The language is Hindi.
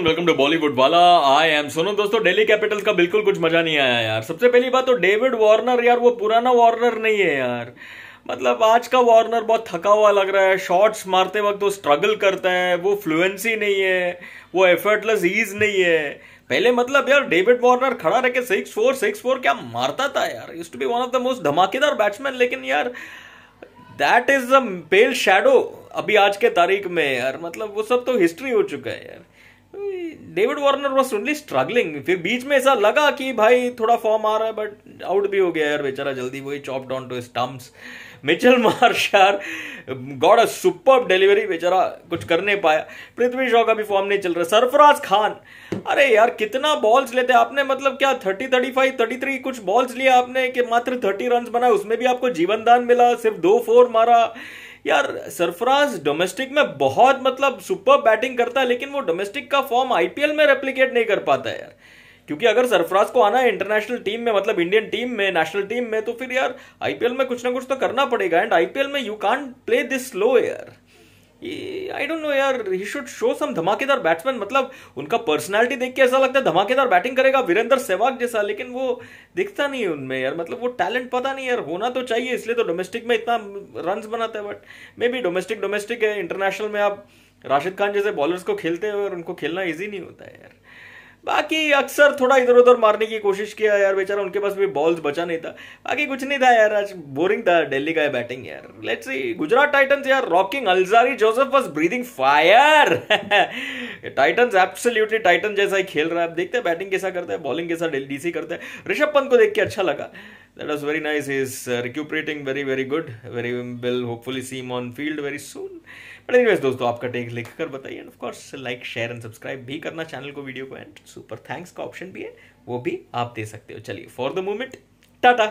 एवरीवन वेलकम टू बॉलीवुड वाला आई एम सोनू दोस्तों दिल्ली कैपिटल का बिल्कुल कुछ मजा नहीं आया यार सबसे पहली बात तो डेविड वार्नर यार वो पुराना वार्नर नहीं है यार मतलब आज का वार्नर बहुत थका हुआ लग रहा है शॉट्स मारते वक्त वो स्ट्रगल करता है वो फ्लुएंसी नहीं है वो एफर्टलेस ईज नहीं है पहले मतलब यार डेविड वार्नर खड़ा रह के सिक्स फोर सिक्स फोर क्या मारता था यार used to be one of the most धमाकेदार बैट्समैन लेकिन यार that is a pale shadow अभी आज के तारीख में यार मतलब वो सब तो हिस्ट्री हो चुका है यार David Warner was only struggling फिर बीच में ऐसा लगा कि भाई थोड़ा फॉर्म आ रहा है बट आउट भी हो गया यार बेचारा जल्दी वही chop down to stumps Mitchell Marsh got a super delivery बेचारा कुछ कर नहीं पाया पृथ्वी शॉ का भी फॉर्म नहीं चल रहा सरफराज खान अरे यार कितना बॉल्स लेते आपने मतलब क्या thirty thirty five thirty three कुछ बॉल्स लिया आपने कि मात्र थर्टी रन बनाए उसमें भी आपको जीवनदान मिला सिर्फ दो फोर मारा यार सरफराज डोमेस्टिक में बहुत मतलब सुपर बैटिंग करता है लेकिन वो डोमेस्टिक का फॉर्म आईपीएल में रेप्लीकेट नहीं कर पाता है यार क्योंकि अगर सरफराज को आना है इंटरनेशनल टीम में मतलब इंडियन टीम में नेशनल टीम में तो फिर यार आईपीएल में कुछ ना कुछ तो करना पड़ेगा एंड आईपीएल में you can't play this slow यार आई डोंट नो यार ही शुड शो सम धमाकेदार बैट्समैन मतलब उनका पर्सनैलिटी देख के ऐसा लगता है धमाकेदार बैटिंग करेगा वीरेंद्र सहवाग जैसा लेकिन वो दिखता नहीं है उनमें यार मतलब वो टैलेंट पता नहीं यार होना तो चाहिए इसलिए तो डोमेस्टिक में इतना रन बनाता है but maybe domestic domestic है इंटरनेशनल में आप राशिद खान जैसे बॉलर्स को खेलते हैं और उनको खेलना ईजी नहीं होता है यार बाकी अक्सर थोड़ा इधर उधर मारने की कोशिश किया यार बेचारा उनके पास भी बॉल्स बचा नहीं था बाकी कुछ नहीं था यार आज बोरिंग था दिल्ली का बैटिंग यार लेट्स सी गुजरात टाइटंस यार rocking Alzarri Joseph was breathing fire titans absolutely titan जैसा ही खेल रहा है अब देखते हैं बैटिंग कैसा करता है बॉलिंग कैसा डीसी करता है ऋषभ पंत को देख के अच्छा लगा that was very nice. He's uh, recuperating very very good. Very will hopefully see him on field very soon. But anyways दोस्तों आपका टेक लिख कर बताइए and of course like share and subscribe भी करना चैनल को वीडियो को एंड सुपर थैंक्स का ऑप्शन भी है वो भी आप दे सकते हो चलिए फॉर द मोमेंट टाटा